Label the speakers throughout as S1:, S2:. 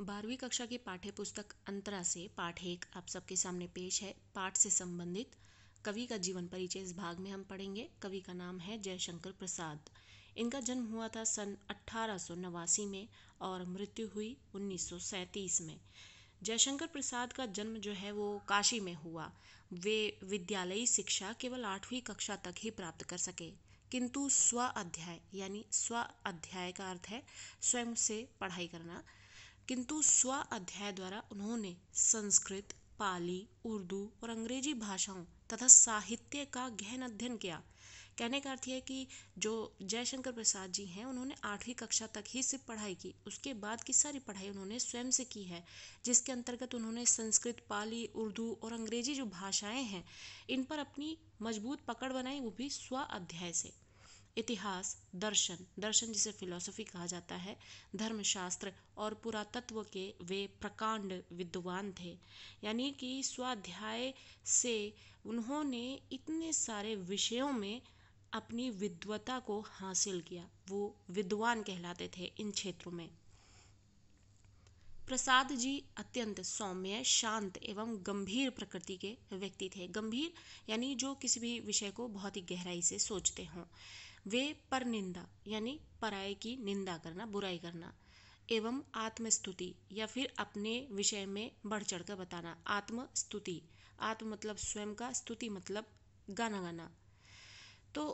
S1: बारहवीं कक्षा की पाठ्य पुस्तक अंतरा से पाठ एक आप सबके सामने पेश है पाठ से संबंधित कवि का जीवन परिचय इस भाग में हम पढ़ेंगे कवि का नाम है जयशंकर प्रसाद इनका जन्म हुआ था सन अट्ठारह में और मृत्यु हुई उन्नीस में जयशंकर प्रसाद का जन्म जो है वो काशी में हुआ वे विद्यालयी शिक्षा केवल आठवीं कक्षा तक ही प्राप्त कर सके किंतु स्व अध्याय यानी स्व अध्याय का अर्थ है स्वयं से पढ़ाई करना किंतु स्व अध्याय द्वारा उन्होंने संस्कृत पाली उर्दू और अंग्रेजी भाषाओं तथा साहित्य का गहन अध्ययन किया कहने का अर्थ है कि जो जयशंकर प्रसाद जी हैं उन्होंने आठवीं कक्षा तक ही सिर्फ पढ़ाई की उसके बाद की सारी पढ़ाई उन्होंने स्वयं से की है जिसके अंतर्गत उन्होंने संस्कृत पाली उर्दू और अंग्रेजी जो भाषाएं हैं इन पर अपनी मजबूत पकड़ बनाई वो भी स्व अध्याय से इतिहास दर्शन दर्शन जिसे फिलॉसफी कहा जाता है धर्मशास्त्र और पुरातत्व के वे प्रकांड विद्वान थे यानी कि स्वाध्याय से उन्होंने इतने सारे विषयों में अपनी विद्वता को हासिल किया वो विद्वान कहलाते थे इन क्षेत्रों में प्रसाद जी अत्यंत सौम्य शांत एवं गंभीर प्रकृति के व्यक्ति थे गंभीर यानी जो किसी भी विषय को बहुत ही गहराई से सोचते हों वे परनिंदा यानी पराय की निंदा करना बुराई करना एवं आत्मस्तुति या फिर अपने विषय में बढ़ चढ़ कर बताना आत्मस्तुति आत्म मतलब स्वयं का स्तुति मतलब गाना गाना तो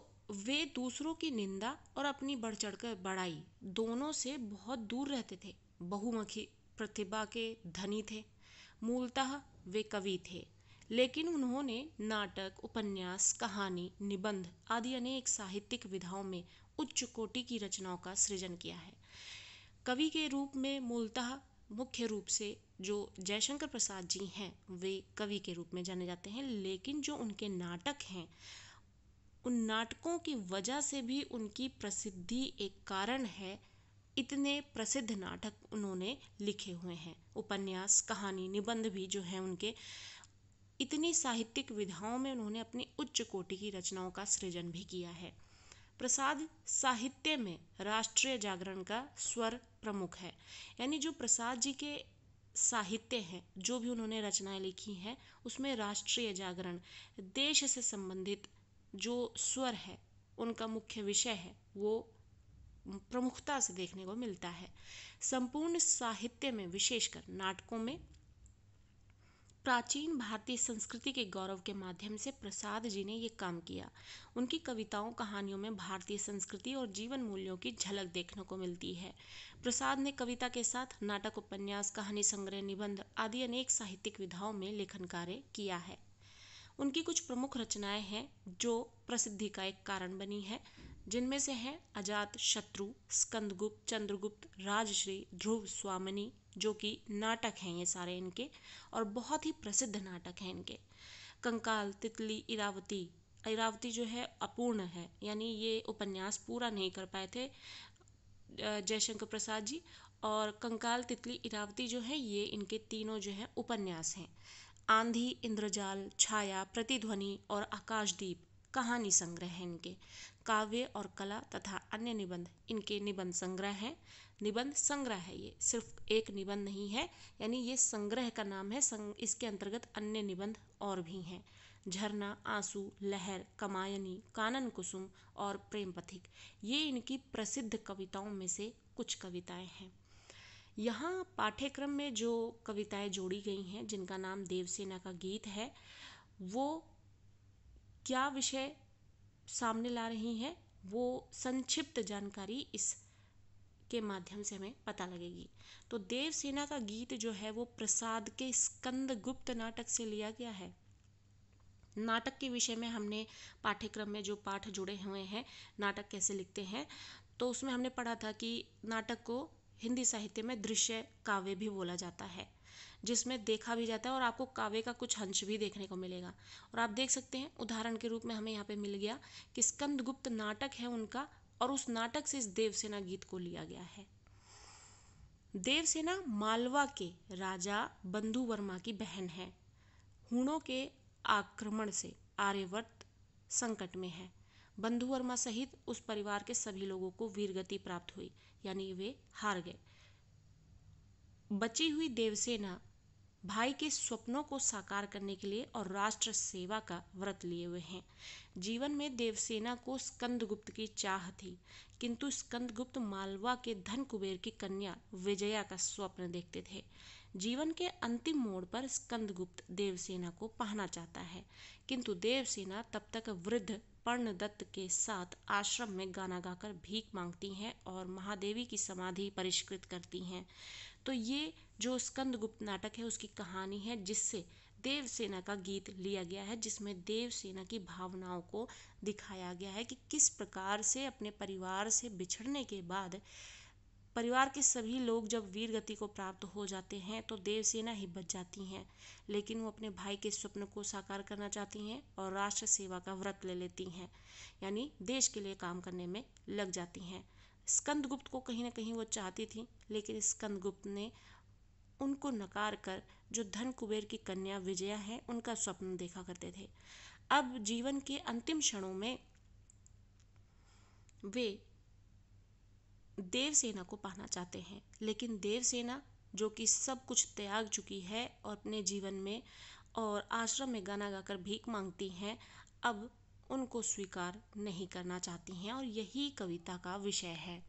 S1: वे दूसरों की निंदा और अपनी बढ़ चढ़ कर बढ़ाई दोनों से बहुत दूर रहते थे बहुमुखी प्रतिभा के धनी थे मूलतः वे कवि थे लेकिन उन्होंने नाटक उपन्यास कहानी निबंध आदि अनेक साहित्यिक विधाओं में उच्च कोटि की रचनाओं का सृजन किया है कवि के रूप में मूलतः मुख्य रूप से जो जयशंकर प्रसाद जी हैं वे कवि के रूप में जाने जाते हैं लेकिन जो उनके नाटक हैं उन नाटकों की वजह से भी उनकी प्रसिद्धि एक कारण है इतने प्रसिद्ध नाटक उन्होंने लिखे हुए हैं उपन्यास कहानी निबंध भी जो हैं उनके इतनी साहित्यिक विधाओं में उन्होंने अपनी उच्च कोटि की रचनाओं का सृजन भी किया है प्रसाद साहित्य में राष्ट्रीय जागरण का स्वर प्रमुख है यानी जो प्रसाद जी के साहित्य हैं जो भी उन्होंने रचनाएं लिखी हैं उसमें राष्ट्रीय जागरण देश से संबंधित जो स्वर है उनका मुख्य विषय है वो प्रमुखता से देखने को मिलता है संपूर्ण साहित्य में विशेषकर नाटकों में प्राचीन भारतीय संस्कृति के गौरव के माध्यम से प्रसाद जी ने ये काम किया उनकी कविताओं कहानियों में भारतीय संस्कृति और जीवन मूल्यों की झलक देखने को मिलती है प्रसाद ने कविता के साथ नाटक उपन्यास कहानी संग्रह निबंध आदि अनेक साहित्यिक विधाओं में लेखन कार्य किया है उनकी कुछ प्रमुख रचनाएं हैं जो प्रसिद्धि का एक कारण बनी है जिनमें से हैं अजात शत्रु स्कंदगुप्त चंद्रगुप्त राजश्री ध्रुव स्वामिनी जो कि नाटक हैं ये सारे इनके और बहुत ही प्रसिद्ध नाटक हैं इनके कंकाल तितली इरावती इरावती जो है अपूर्ण है यानी ये उपन्यास पूरा नहीं कर पाए थे जयशंकर प्रसाद जी और कंकाल तितली इरावती जो है ये इनके तीनों जो है उपन्यास हैं आंधी इंद्रजाल छाया प्रतिध्वनि और आकाशदीप कहानी संग्रह हैं इनके काव्य और कला तथा अन्य निबंध इनके निबंध संग्रह हैं निबंध संग्रह है ये सिर्फ एक निबंध नहीं है यानी ये संग्रह का नाम है संग, इसके अंतर्गत अन्य निबंध और भी हैं झरना आंसू लहर कमायनी कानन कुसुम और प्रेम पथिक ये इनकी प्रसिद्ध कविताओं में से कुछ कविताएं हैं यहाँ पाठ्यक्रम में जो कविताएं जोड़ी गई हैं जिनका नाम देवसेना का गीत है वो क्या विषय सामने ला रही हैं वो संक्षिप्त जानकारी इस के माध्यम से हमें पता लगेगी तो देवसेना का गीत जो है वो प्रसाद के स्कंद गुप्त नाटक से लिया गया है नाटक के विषय में हमने पाठ्यक्रम में जो पाठ जुड़े हुए हैं नाटक कैसे लिखते हैं तो उसमें हमने पढ़ा था कि नाटक को हिंदी साहित्य में दृश्य काव्य भी बोला जाता है जिसमें देखा भी जाता है और आपको काव्य का कुछ हंश भी देखने को मिलेगा और आप देख सकते हैं उदाहरण के रूप में हमें यहाँ पे मिल गया कि स्कंदगुप्त नाटक है उनका और उस नाटक से इस देवसेना गीत को लिया गया है देवसेना मालवा के राजा बंधु वर्मा की बहन है हुणों के आक्रमण से आर्यवर्त संकट में है बंधु वर्मा सहित उस परिवार के सभी लोगों को वीरगति प्राप्त हुई यानी वे हार गए बची हुई देवसेना भाई के स्वप्नों को साकार करने के लिए और राष्ट्र सेवा का व्रत लिए हुए हैं जीवन में देवसेना को स्कंदगुप्त की चाह थी किंतु स्कंदगुप्त मालवा के धन कुबेर की कन्या विजया का स्वप्न देखते थे जीवन के अंतिम मोड़ पर स्कंदगुप्त देवसेना को पहना चाहता है किंतु देवसेना तब तक वृद्ध पर्णदत्त के साथ आश्रम में गाना गाकर भीख मांगती हैं और महादेवी की समाधि परिष्कृत करती हैं तो ये जो स्कंदगुप्त नाटक है उसकी कहानी है जिससे देवसेना का गीत लिया गया है जिसमें देवसेना की भावनाओं को दिखाया गया है कि किस प्रकार से अपने परिवार से बिछड़ने के बाद परिवार के सभी लोग जब वीर गति को प्राप्त हो जाते हैं तो देवसेना ही बच जाती हैं लेकिन वो अपने भाई के स्वप्न को साकार करना चाहती हैं और राष्ट्र सेवा का व्रत ले लेती हैं यानी देश के लिए काम करने में लग जाती हैं स्कंदगुप्त को कहीं ना कहीं वो चाहती थी लेकिन स्कंदगुप्त ने उनको नकार कर जो धन कुबेर की कन्या विजया है उनका स्वप्न देखा करते थे अब जीवन के अंतिम क्षणों में वे देवसेना को पाना चाहते हैं लेकिन देवसेना जो कि सब कुछ त्याग चुकी है और अपने जीवन में और आश्रम में गाना गाकर भीख मांगती हैं अब उनको स्वीकार नहीं करना चाहती हैं और यही कविता का विषय है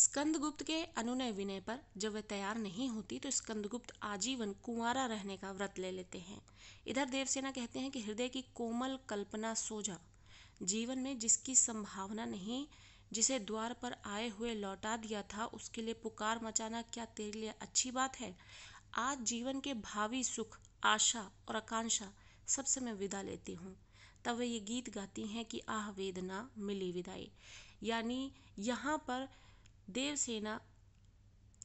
S1: स्कंदगुप्त के अनुनय विनय पर जब वह तैयार नहीं होती तो स्कंदगुप्त आजीवन कुंवारा रहने का व्रत ले लेते हैं इधर देवसेना कहते हैं कि हृदय की कोमल कल्पना सोजा जीवन में जिसकी संभावना नहीं जिसे द्वार पर आए हुए लौटा दिया था उसके लिए पुकार मचाना क्या तेरे लिए अच्छी बात है आज जीवन के भावी सुख आशा और आकांक्षा सबसे मैं विदा लेती हूँ तब वे ये गीत गाती हैं कि आह वेदना मिली विदाई यानी यहाँ पर देवसेना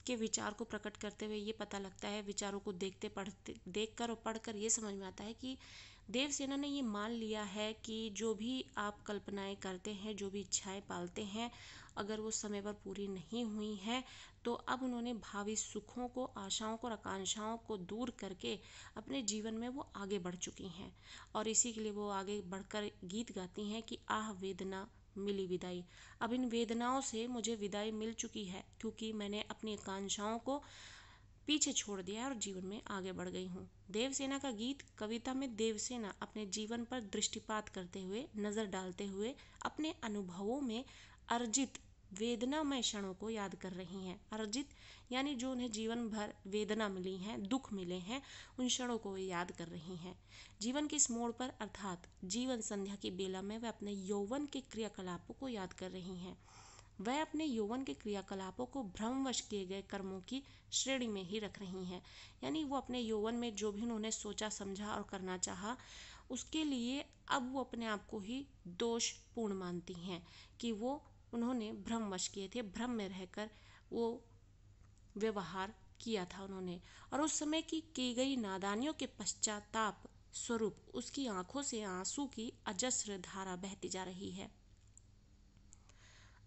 S1: के विचार को प्रकट करते हुए ये पता लगता है विचारों को देखते पढ़ते देख कर और पढ़ कर ये समझ में आता है कि देवसेना ने ये मान लिया है कि जो भी आप कल्पनाएं करते हैं जो भी इच्छाएं पालते हैं अगर वो समय पर पूरी नहीं हुई हैं तो अब उन्होंने भावी सुखों को आशाओं को और आकांक्षाओं को दूर करके अपने जीवन में वो आगे बढ़ चुकी हैं और इसी के लिए वो आगे बढ़कर गीत गाती हैं कि आह वेदना मिली विदाई अब इन वेदनाओं से मुझे विदाई मिल चुकी है क्योंकि मैंने अपनी आकांक्षाओं को पीछे छोड़ दिया और जीवन में आगे बढ़ गई हूँ देवसेना का गीत कविता में देवसेना अपने जीवन पर दृष्टिपात करते हुए नज़र डालते हुए अपने अनुभवों में अर्जित वेदनामय क्षणों को याद कर रही हैं अर्जित यानी जो उन्हें जीवन भर वेदना मिली हैं दुख मिले हैं उन क्षणों को वे याद कर रही हैं जीवन के इस मोड़ पर अर्थात जीवन संध्या की बेला में वे अपने यौवन के क्रियाकलापों को याद कर रही हैं वह अपने यौवन के क्रियाकलापों को भ्रमवश किए गए कर्मों की श्रेणी में ही रख रही हैं यानी वो अपने यौवन में जो भी उन्होंने सोचा समझा और करना चाहा उसके लिए अब वो अपने आप को ही दोषपूर्ण मानती हैं कि वो उन्होंने भ्रमवश किए थे भ्रम में रहकर वो व्यवहार किया था उन्होंने और उस समय की की गई नादानियों के पश्चाताप स्वरूप उसकी आंखों से आंसू की अजस्र धारा बहती जा रही है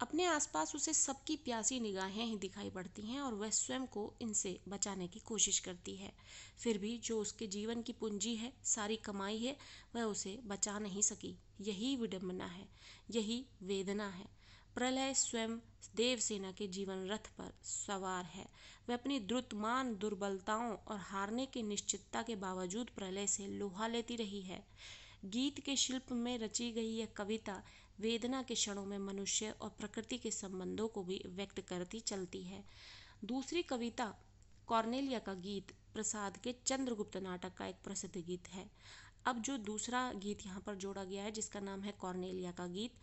S1: अपने आसपास उसे सबकी प्यासी निगाहें ही दिखाई पड़ती हैं और वह स्वयं को इनसे बचाने की कोशिश करती है फिर भी जो उसके जीवन की पूंजी है सारी कमाई है वह उसे बचा नहीं सकी यही विडम्बना है यही वेदना है प्रलय स्वयं देवसेना के जीवन रथ पर सवार है वह अपनी द्रुतमान दुर्बलताओं और हारने की निश्चितता के बावजूद प्रलय से लोहा लेती रही है गीत के शिल्प में रची गई यह कविता वेदना के क्षणों में मनुष्य और प्रकृति के संबंधों को भी व्यक्त करती चलती है दूसरी कविता कॉर्नेलिया का गीत प्रसाद के चंद्रगुप्त नाटक का एक प्रसिद्ध गीत है अब जो दूसरा गीत यहाँ पर जोड़ा गया है जिसका नाम है कॉर्नेलिया का गीत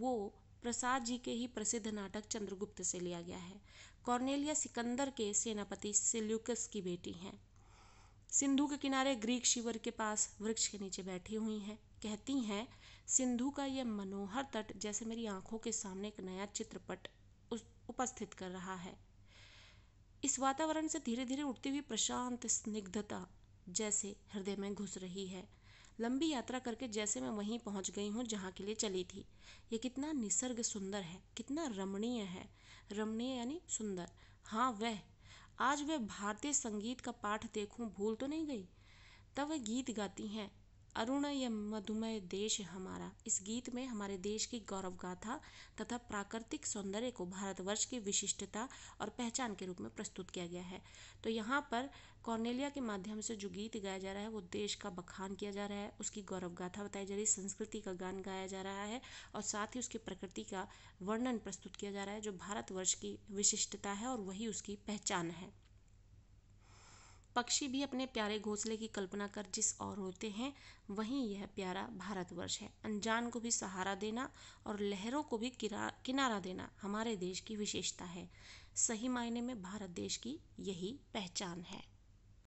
S1: वो प्रसाद जी के ही प्रसिद्ध नाटक चंद्रगुप्त से लिया गया है कॉर्नेलिया सिकंदर के सेनापति सिल्यूकस की बेटी हैं सिंधु के किनारे ग्रीक शिविर के पास वृक्ष के नीचे बैठी हुई हैं कहती हैं सिंधु का यह मनोहर तट जैसे मेरी आंखों के सामने एक नया चित्रपट उपस्थित कर रहा है इस वातावरण से धीरे धीरे उठती हुई प्रशांत स्निग्धता जैसे हृदय में घुस रही है लंबी यात्रा करके जैसे मैं वहीं पहुंच गई हूं जहां के लिए चली थी ये कितना निसर्ग सुंदर है कितना रमणीय है रमणीय यानी सुंदर हाँ वह आज वह भारतीय संगीत का पाठ देखूं भूल तो नहीं गई तब वह गीत गाती हैं अरुण यह मधुमय देश हमारा इस गीत में हमारे देश की गौरव गाथा तथा प्राकृतिक सौंदर्य को भारतवर्ष की विशिष्टता और पहचान के रूप में प्रस्तुत किया गया है तो यहाँ पर कॉर्नेलिया के माध्यम से जो गीत गाया जा रहा है वो देश का बखान किया जा रहा है उसकी गौरव गाथा बताई जा रही है संस्कृति का गान गाया जा रहा है और साथ ही उसकी प्रकृति का वर्णन प्रस्तुत किया जा रहा है जो भारतवर्ष की विशिष्टता है और वही उसकी पहचान है पक्षी भी अपने प्यारे घोंसले की कल्पना कर जिस ओर होते हैं वहीं यह प्यारा भारतवर्ष है अनजान को भी सहारा देना और लहरों को भी किरा किनारा देना हमारे देश की विशेषता है सही मायने में भारत देश की यही पहचान है